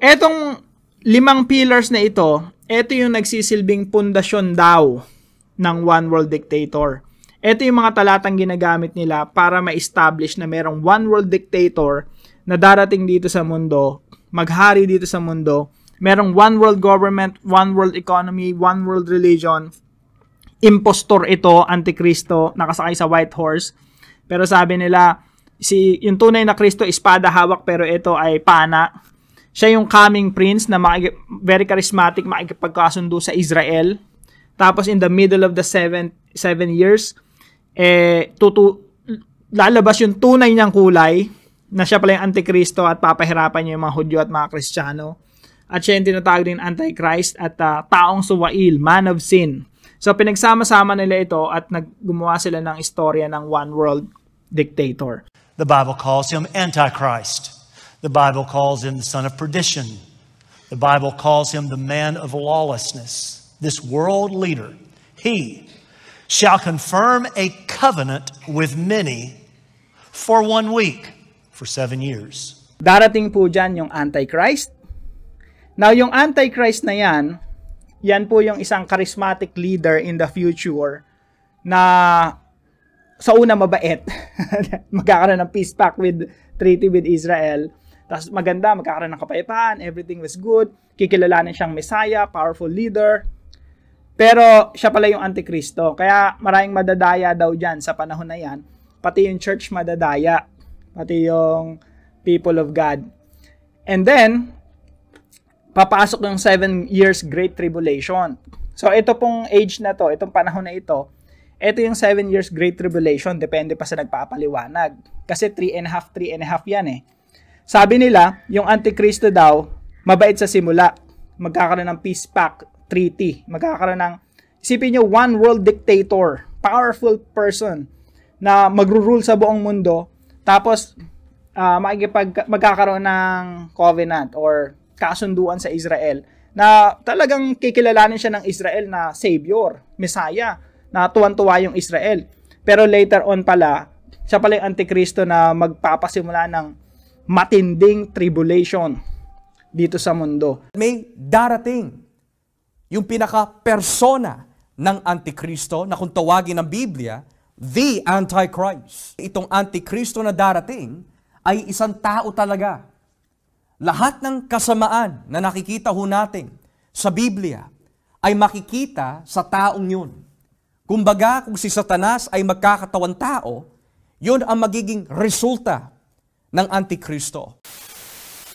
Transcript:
Etong limang pillars na ito, ito yung nagsisilbing pundasyon daw ng One World Dictator. Ito yung mga talatang ginagamit nila para ma-establish na merong One World Dictator na darating dito sa mundo, maghari dito sa mundo, merong One World Government, One World Economy, One World Religion, impostor ito, antikristo, nakasakay sa white horse. Pero sabi nila, si yung tunay na Kristo espada hawak pero ito ay pana siya yung coming prince na makik- very charismatic, makikipagkasundo sa Israel. Tapos in the middle of the seven, seven years, eh, tutu- lalabas yung tunay niyang kulay na siya pala yung antikristo at papahirapan niya yung mga Hudyo at mga Kristiyano. At siya yung tinatawag din Antichrist at uh, taong suwail, man of sin. So pinagsama-sama nila ito at naggumawa sila ng istorya ng one world dictator. The Bible calls him Antichrist. The Bible calls him the son of perdition. The Bible calls him the man of lawlessness, this world leader. He shall confirm a covenant with many for one week, for seven years. Darating po dyan yung Antichrist. Now, yung Antichrist na yan, yan po yung isang charismatic leader in the future na sa una mabait. Magkakaroon ng peace pact with treaty with Israel. Tapos maganda, magkakaroon ng kapayapaan, everything was good, kikilalanin siyang Messiah, powerful leader, pero siya pala yung Antikristo. Kaya maraming madadaya daw dyan sa panahon na yan. Pati yung church madadaya. Pati yung people of God. And then, papasok yung seven years Great Tribulation. So, ito pong age na to, itong panahon na ito, ito yung seven years Great Tribulation, depende pa sa nagpapaliwanag. Kasi three and a half, three and a half yan eh. Sabi nila, yung Antikristo daw, mabait sa simula. Magkakaroon ng peace pact, treaty. Magkakaroon ng, isipin nyo, one world dictator, powerful person na magrurule sa buong mundo. Tapos, uh, makikipag, magkakaroon ng covenant or kasunduan sa Israel na talagang kikilalanin siya ng Israel na Savior, Messiah, na tuwan-tuwa yung Israel. Pero later on pala, siya pala yung Antikristo na magpapasimula ng matinding tribulation dito sa mundo. May darating yung pinaka-persona ng Antikristo na kung tawagin ng Biblia, the Antichrist. Itong Antikristo na darating ay isang tao talaga. Lahat ng kasamaan na nakikita ho natin sa Biblia ay makikita sa taong yun. Kumbaga, kung si Satanas ay magkakatawan tao, yun ang magiging resulta ng Antikristo.